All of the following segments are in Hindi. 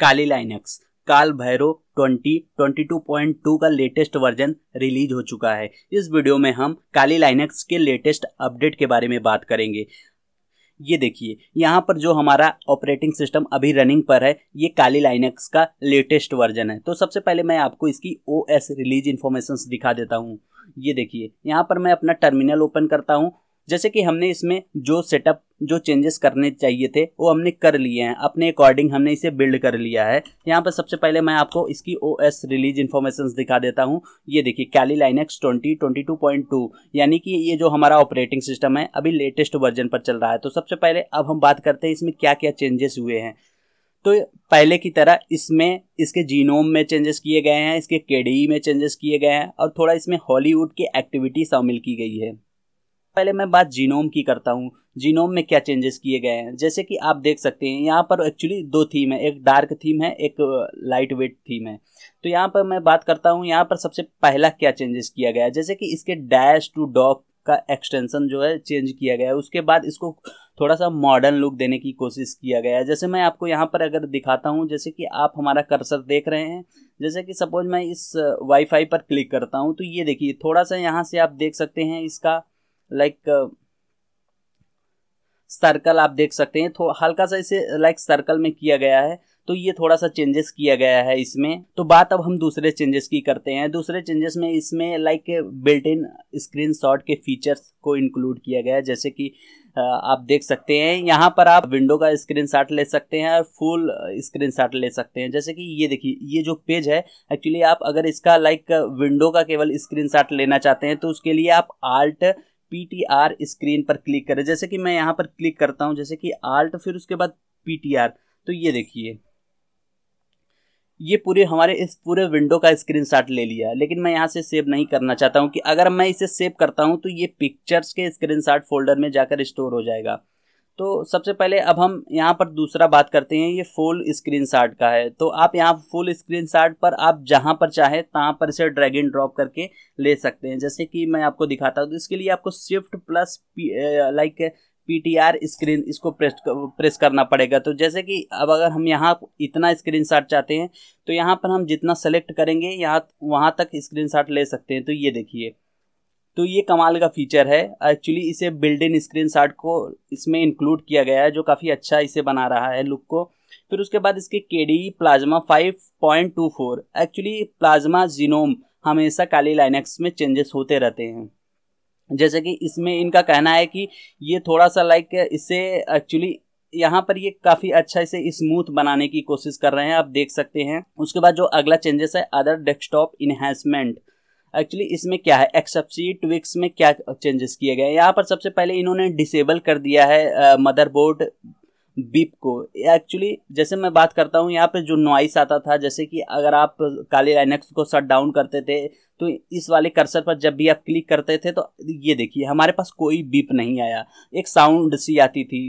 काली लाइनक्स काल भैरो पॉइंट टू का लेटेस्ट वर्जन रिलीज हो चुका है इस वीडियो में हम काली लाइनक्स के लेटेस्ट अपडेट के बारे में बात करेंगे ये देखिए यहाँ पर जो हमारा ऑपरेटिंग सिस्टम अभी रनिंग पर है ये काली लाइनक्स का लेटेस्ट वर्जन है तो सबसे पहले मैं आपको इसकी ओ एस रिलीज इन्फॉर्मेशन दिखा देता हूँ ये देखिए यहाँ पर मैं अपना टर्मिनल ओपन करता हूँ जैसे कि हमने इसमें जो सेटअप जो चेंजेस करने चाहिए थे वो हमने कर लिए हैं अपने अकॉर्डिंग हमने इसे बिल्ड कर लिया है यहाँ पर सबसे पहले मैं आपको इसकी ओ एस रिलीज इन्फॉर्मेशन दिखा देता हूँ ये देखिए Kali Linux twenty twenty two point two यानी कि ये जो हमारा ऑपरेटिंग सिस्टम है अभी लेटेस्ट वर्जन पर चल रहा है तो सबसे पहले अब हम बात करते हैं इसमें क्या क्या चेंजेस हुए हैं तो पहले की तरह इसमें इसके जीनोम में चेंजेस किए गए हैं इसके केडीई में चेंजेस किए गए हैं और थोड़ा इसमें हॉलीवुड की एक्टिविटी शामिल की गई है पहले मैं बात जीनोम की करता हूँ जीनोम में क्या चेंजेस किए गए हैं जैसे कि आप देख सकते हैं यहाँ पर एक्चुअली दो थीम है एक डार्क थीम है एक लाइट वेट थीम है तो यहाँ पर मैं बात करता हूँ यहाँ पर सबसे पहला क्या चेंजेस किया गया है जैसे कि इसके डैश टू डॉक का एक्सटेंशन जो है चेंज किया गया है उसके बाद इसको थोड़ा सा मॉडर्न लुक देने की कोशिश किया गया है जैसे मैं आपको यहाँ पर अगर दिखाता हूँ जैसे कि आप हमारा कर्सर देख रहे हैं जैसे कि सपोज मैं इस वाईफाई पर क्लिक करता हूँ तो ये देखिए थोड़ा सा यहाँ से आप देख सकते हैं इसका लाइक सर्कल uh, आप देख सकते हैं थोड़ा हल्का सा इसे लाइक सर्कल में किया गया है तो ये थोड़ा सा चेंजेस किया गया है इसमें तो बात अब हम दूसरे चेंजेस की करते हैं दूसरे चेंजेस में इसमें लाइक बिल्ट इन स्क्रीन के फीचर्स को इंक्लूड किया गया है जैसे कि uh, आप देख सकते हैं यहाँ पर आप विंडो का स्क्रीन शॉट ले सकते हैं और फुल स्क्रीन शॉट ले सकते हैं जैसे कि ये देखिए ये जो पेज है एक्चुअली आप अगर इसका लाइक विंडो का केवल स्क्रीन शॉट लेना चाहते हैं तो उसके लिए आप आल्ट पीटीआर स्क्रीन पर क्लिक करें जैसे कि मैं यहाँ पर क्लिक करता हूँ जैसे कि आल्ट फिर उसके बाद पीटीआर तो ये देखिए ये पूरे हमारे इस पूरे विंडो का स्क्रीन ले लिया लेकिन मैं यहाँ से सेव नहीं करना चाहता हूँ कि अगर मैं इसे सेव करता हूँ तो ये पिक्चर्स के स्क्रीन फोल्डर में जाकर स्टोर हो जाएगा तो सबसे पहले अब हम यहाँ पर दूसरा बात करते हैं ये फुल स्क्रीन शार्ट का है तो आप यहाँ फुल स्क्रीन शार्ट पर आप जहाँ पर चाहे तहाँ पर इसे ड्रैग एंड ड्रॉप करके ले सकते हैं जैसे कि मैं आपको दिखाता हूँ तो इसके लिए आपको swift plus like PTR screen इसको प्रेस प्रेस करना पड़ेगा तो जैसे कि अब अगर हम यहाँ इतना स्क्रीन शार्ट चाहते हैं तो यहाँ पर हम जितना सेलेक्ट करेंगे यहाँ वहाँ तक स्क्रीन शार्ट ले सकते हैं तो ये देखिए तो ये कमाल का फीचर है एक्चुअली इसे बिल्ड इन स्क्रीन शॉट को इसमें इंक्लूड किया गया है जो काफ़ी अच्छा इसे बना रहा है लुक को फिर उसके बाद इसके K D plasma five point two four actually plasma GNOME हमेशा काली लाइनेक्स में चेंजेस होते रहते हैं जैसे कि इसमें इनका कहना है कि ये थोड़ा सा लाइक इसे एक्चुअली यहाँ पर ये काफ़ी अच्छा इसे स्मूथ बनाने की कोशिश कर रहे हैं आप देख सकते हैं उसके बाद जो अगला चेंजेस है अदर डेस्कटॉप इन्हेंसमेंट एक्चुअली इसमें क्या है एक्सएफसी ट्विक्स में क्या चेंजेस किए गए यहाँ पर सबसे पहले इन्होंने डिसेबल कर दिया है मदरबोर्ड बीप को एक्चुअली जैसे मैं बात करता हूँ यहाँ पे जो नॉइस आता था जैसे कि अगर आप काले लाइनक्स को शट डाउन करते थे तो इस वाले कर्सर पर जब भी आप क्लिक करते थे तो ये देखिए हमारे पास कोई बीप नहीं आया एक साउंड सी आती थी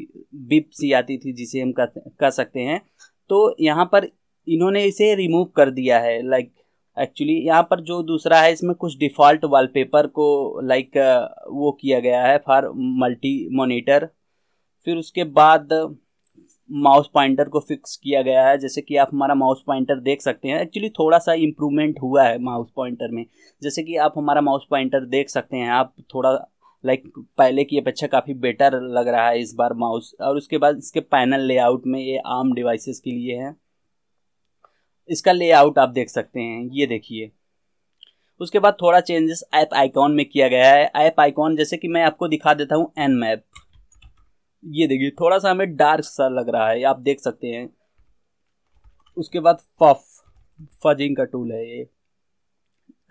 बीप सी आती थी जिसे हम कह सकते हैं तो यहाँ पर इन्होंने इसे रिमूव कर दिया है लाइक एक्चुअली यहाँ पर जो दूसरा है इसमें कुछ डिफ़ॉल्ट वॉलपेपर को लाइक वो किया गया है फॉर मल्टी मोनीटर फिर उसके बाद माउस पॉइंटर को फिक्स किया गया है जैसे कि आप हमारा माउस पॉइंटर देख सकते हैं एक्चुअली थोड़ा सा इम्प्रूवमेंट हुआ है माउस पॉइंटर में जैसे कि आप हमारा माउस पॉइंटर देख सकते हैं आप थोड़ा लाइक like, पहले की अपेक्षा काफ़ी बेटर लग रहा है इस बार माउस और उसके बाद इसके पैनल लेआउट में ये आम डिवाइसेस के लिए है इसका लेआउट आप देख सकते हैं ये देखिए उसके बाद थोड़ा चेंजेस ऐप आइकॉन में किया गया है ऐप आइकॉन जैसे कि मैं आपको दिखा देता हूँ एन मैप ये देखिए थोड़ा सा हमें डार्क सा लग रहा है आप देख सकते हैं उसके बाद फफ फजिंग का टूल है ये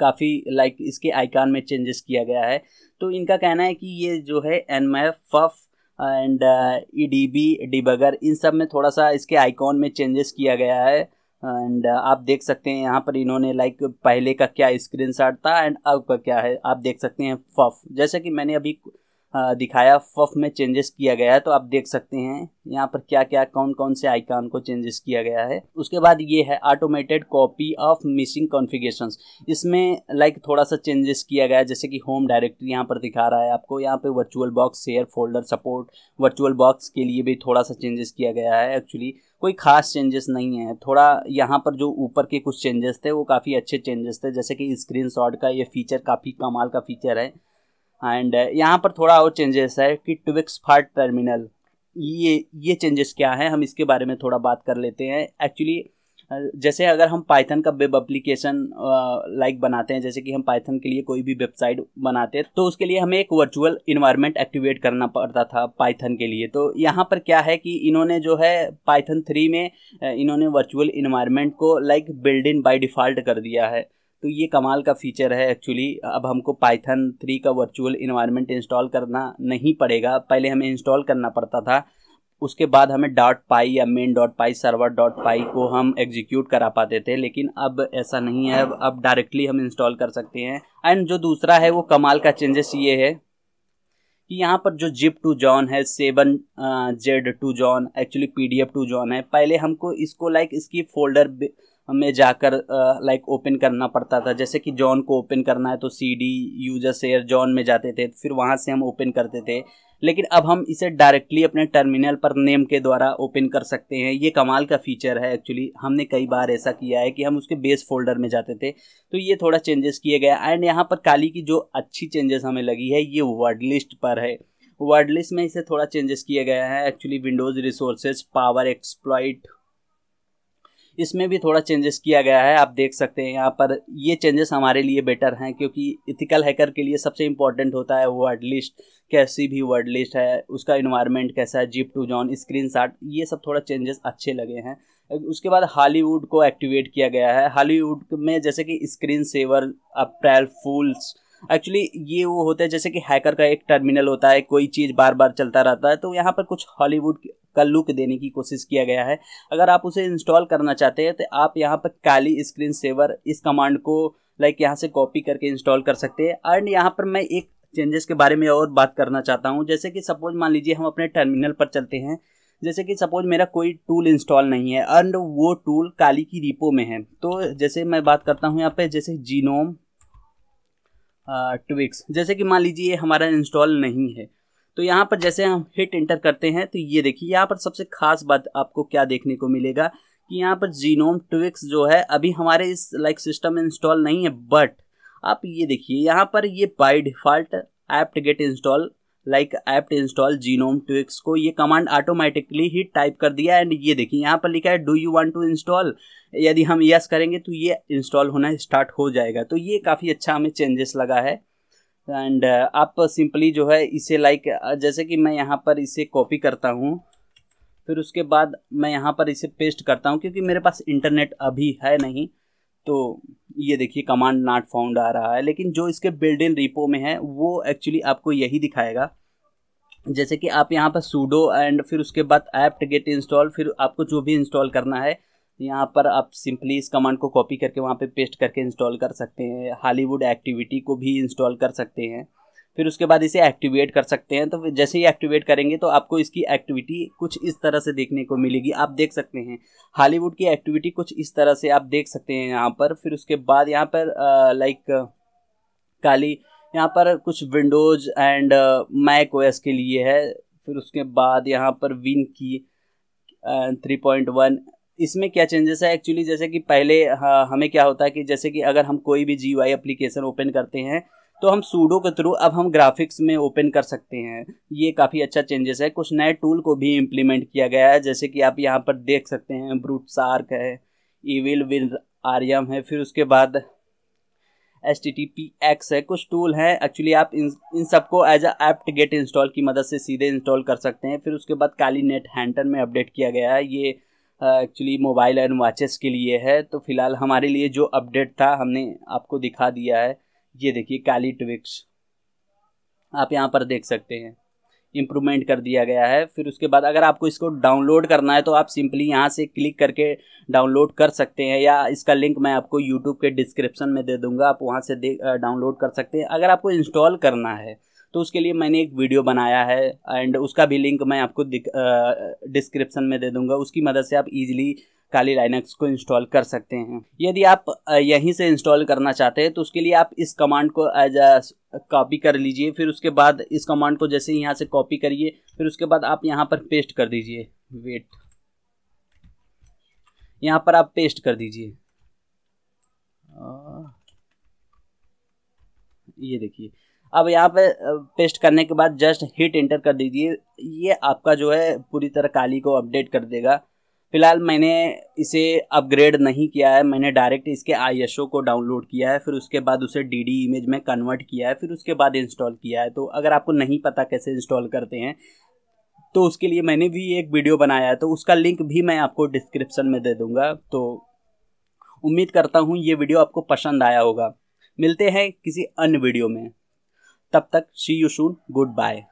काफ़ी लाइक इसके आइकॉन में चेंजेस किया गया है तो इनका कहना है कि ये जो है एन मैप फफ and E D B debugger इन सब में थोड़ा सा इसके आइकॉन में चेंजेस किया गया है एंड uh, आप देख सकते हैं यहाँ पर इन्होंने लाइक पहले का क्या स्क्रीन था एंड अब का क्या है आप देख सकते हैं फफ जैसे कि मैंने अभी दिखाया फफ में चेंजेस किया गया है तो आप देख सकते हैं यहाँ पर क्या क्या कौन कौन से आइकॉन को चेंजेस किया गया है उसके बाद ये है automated copy of missing configurations इसमें लाइक थोड़ा सा चेंजेस किया गया है जैसे कि होम डायरेक्टरी यहाँ पर दिखा रहा है आपको यहाँ पे virtual box share folder support virtual box के लिए भी थोड़ा सा चेंजेस किया गया है एक्चुअली कोई खास चेंजेस नहीं है थोड़ा यहाँ पर जो ऊपर के कुछ चेंजेस थे वो काफ़ी अच्छे चेंजेस थे जैसे कि स्क्रीन का ये फीचर काफ़ी कमाल का फीचर है एंड uh, यहाँ पर थोड़ा और चेंजेस है कि ट्विक्स फार्ट टर्मिनल ये ये चेंजेस क्या है हम इसके बारे में थोड़ा बात कर लेते हैं एक्चुअली जैसे अगर हम पाइथन का वेब एप्लीकेशन लाइक बनाते हैं जैसे कि हम पाइथन के लिए कोई भी वेबसाइट बनाते हैं तो उसके लिए हमें एक वर्चुअल इन्वायरमेंट एक्टिवेट करना पड़ता था पाइथन के लिए तो यहाँ पर क्या है कि इन्होंने जो है पाइथन थ्री में इन्होंने वर्चुअल इन्वायरमेंट को like build in by default कर दिया है तो ये कमाल का फीचर है एक्चुअली अब हमको पाइथन थ्री का वर्चुअल इन्वायरमेंट इंस्टॉल करना नहीं पड़ेगा पहले हमें इंस्टॉल करना पड़ता था उसके बाद हमें डॉट पाई या main dot py server dot py को हम एग्जीक्यूट करा पाते थे लेकिन अब ऐसा नहीं है अब अब डायरेक्टली हम इंस्टॉल कर सकते हैं एंड जो दूसरा है वो कमाल का चेंजेस ये है कि यहाँ पर जो जिप टू जॉन है seven Z two John actually P D F two John है पहले हमको इसको लाइक इसकी फोल्डर में जाकर लाइक ओपन करना पड़ता था जैसे कि जॉन को ओपन करना है तो C D user share John में जाते थे फिर वहाँ से हम ओपन करते थे लेकिन अब हम इसे डायरेक्टली अपने टर्मिनल पर नेम के द्वारा ओपन कर सकते हैं ये कमाल का फीचर है एक्चुअली हमने कई बार ऐसा किया है कि हम उसके बेस फोल्डर में जाते थे तो ये थोड़ा चेंजेस किए गए एंड यहाँ पर काली की जो अच्छी चेंजेस हमें लगी है ये वर्ड लिस्ट पर है वर्ड लिस्ट में इसे थोड़ा चेंजेस किया गया है actually Windows resources power exploit इसमें भी थोड़ा चेंजेस किया गया है आप देख सकते हैं यहाँ पर ये चेंजेस हमारे लिए बेटर हैं क्योंकि इथिकल हैकर के लिए सबसे इंपॉर्टेंट होता है वर्ड लिस्ट कैसी भी वर्ड लिस्ट है उसका इन्वायरमेंट कैसा है जिप टू जॉन स्क्रीन ये सब थोड़ा चेंजेस अच्छे लगे हैं उसके बाद हॉलीवुड को एक्टिवेट किया गया है हॉलीवुड में जैसे कि screen saver April fools actually ये वो होता है जैसे कि हैकर का एक टर्मिनल होता है कोई चीज़ बार बार चलता रहता है तो यहाँ पर कुछ हॉलीवुड का लुक देने की कोशिश किया गया है अगर आप उसे इंस्टॉल करना चाहते हैं तो आप यहाँ पर काली स्क्रीन सेवर इस कमांड को लाइक यहाँ से कॉपी करके इंस्टॉल कर सकते हैं एंड यहाँ पर मैं एक चेंजेस के बारे में और बात करना चाहता हूँ जैसे कि सपोज मान लीजिए हम अपने टर्मिनल पर चलते हैं जैसे कि सपोज मेरा कोई टूल इंस्टॉल नहीं है एंड वो टूल काली की रिपो में है तो जैसे मैं बात करता हूँ यहाँ पे जैसे जीनोम ट्विक्स जैसे कि मान लीजिए हमारा इंस्टॉल नहीं है तो यहाँ पर जैसे हम हिट इंटर करते हैं तो ये देखिए यहाँ पर सबसे खास बात आपको क्या देखने को मिलेगा कि यहाँ पर जीनोम ट्विक्स जो है अभी हमारे इस लाइक सिस्टम में इंस्टॉल नहीं है बट आप ये देखिए यहाँ पर ये by default apt get install like apt install GNOME tweaks को ये कमांड ऑटोमेटिकली ही टाइप कर दिया एंड ये देखिए यहाँ पर लिखा है do you want to install यदि हम यस करेंगे तो ये इंस्टॉल होना स्टार्ट हो जाएगा तो ये काफ़ी अच्छा हमें चेंजेस लगा है एंड uh, आप सिंपली जो है इसे लाइक uh, जैसे कि मैं यहाँ पर इसे कॉपी करता हूँ फिर उसके बाद मैं यहाँ पर इसे पेस्ट करता हूँ क्योंकि मेरे पास इंटरनेट अभी है नहीं तो ये देखिए कमांड नॉट फाउंड आ रहा है लेकिन जो इसके बिल्ड इन रिपो में है वो एक्चुअली आपको यही दिखाएगा जैसे कि आप यहाँ पर सूडो एंड फिर उसके बाद एप्ट गेट इंस्टॉल फिर आपको जो भी इंस्टॉल करना है यहाँ पर आप सिंपली इस कमांड को कॉपी करके वहाँ पे पेस्ट करके इंस्टॉल कर सकते हैं हॉलीवुड एक्टिविटी को भी इंस्टॉल कर सकते हैं फिर उसके बाद इसे एक्टिवेट कर सकते हैं तो जैसे ही एक्टिवेट करेंगे तो आपको इसकी एक्टिविटी कुछ इस तरह से देखने को मिलेगी आप देख सकते हैं हॉलीवुड की एक्टिविटी कुछ इस तरह से आप देख सकते हैं यहाँ पर फिर उसके बाद यहाँ पर लाइक काली यहाँ पर कुछ विंडोज एंड मैक ओएस के लिए है फिर उसके बाद यहाँ पर विन की थ्री पॉइंट वन इसमें क्या चेंजेस है एक्चुअली जैसे कि पहले हाँ, हमें क्या होता है कि जैसे कि अगर हम कोई भी जी एप्लीकेशन ओपन करते हैं तो हम सूडो के थ्रू अब हम ग्राफिक्स में ओपन कर सकते हैं ये काफ़ी अच्छा चेंजेस है कुछ नए टूल को भी इम्प्लीमेंट किया गया है जैसे कि आप यहाँ पर देख सकते हैं ब्रूट सार्क है ईविल विन आर्यम है फिर उसके बाद S T T P X है कुछ टूल हैं एक्चुअली आप इन इन सबको as a apt get install की मदद से सीधे इंस्टॉल कर सकते हैं फिर उसके बाद काली नेट हैंटर में अपडेट किया गया है ये एक्चुअली मोबाइल एंड वॉचेस के लिए है तो फिलहाल हमारे लिए जो अपडेट था हमने आपको दिखा दिया है ये देखिए काली ट्विक्स आप यहाँ पर देख सकते हैं इम्प्रूवमेंट कर दिया गया है फिर उसके बाद अगर आपको इसको डाउनलोड करना है तो आप सिंपली यहाँ से क्लिक करके डाउनलोड कर सकते हैं या इसका लिंक मैं आपको यूट्यूब के डिस्क्रिप्शन में दे दूंगा आप वहाँ से डाउनलोड कर सकते हैं अगर आपको इंस्टॉल करना है तो उसके लिए मैंने एक वीडियो बनाया है एंड उसका भी लिंक मैं आपको डिस्क्रिप्शन में दे दूंगा उसकी मदद से आप इजीली काली लाइनक्स को इंस्टॉल कर सकते हैं यदि आप यहीं से इंस्टॉल करना चाहते हैं तो उसके लिए आप इस कमांड को एज कॉपी कर लीजिए फिर उसके बाद इस कमांड को जैसे यहाँ से कॉपी करिए फिर उसके बाद आप यहाँ पर पेस्ट कर दीजिए वेट यहाँ पर आप पेस्ट कर दीजिए ये देखिए अब यहाँ पे पेस्ट करने के बाद जस्ट हिट इंटर कर दीजिए ये आपका जो है पूरी तरह काली को अपडेट कर देगा फिलहाल मैंने इसे अपग्रेड नहीं किया है मैंने डायरेक्ट इसके आई को डाउनलोड किया है फिर उसके बाद उसे डी इमेज में कन्वर्ट किया है फिर उसके बाद इंस्टॉल किया है तो अगर आपको नहीं पता कैसे इंस्टॉल करते हैं तो उसके लिए मैंने भी एक वीडियो बनाया है तो उसका लिंक भी मैं आपको डिस्क्रिप्शन में दे दूँगा तो उम्मीद करता हूँ ये वीडियो आपको पसंद आया होगा मिलते हैं किसी अन्य वीडियो में तब तक see you soon good bye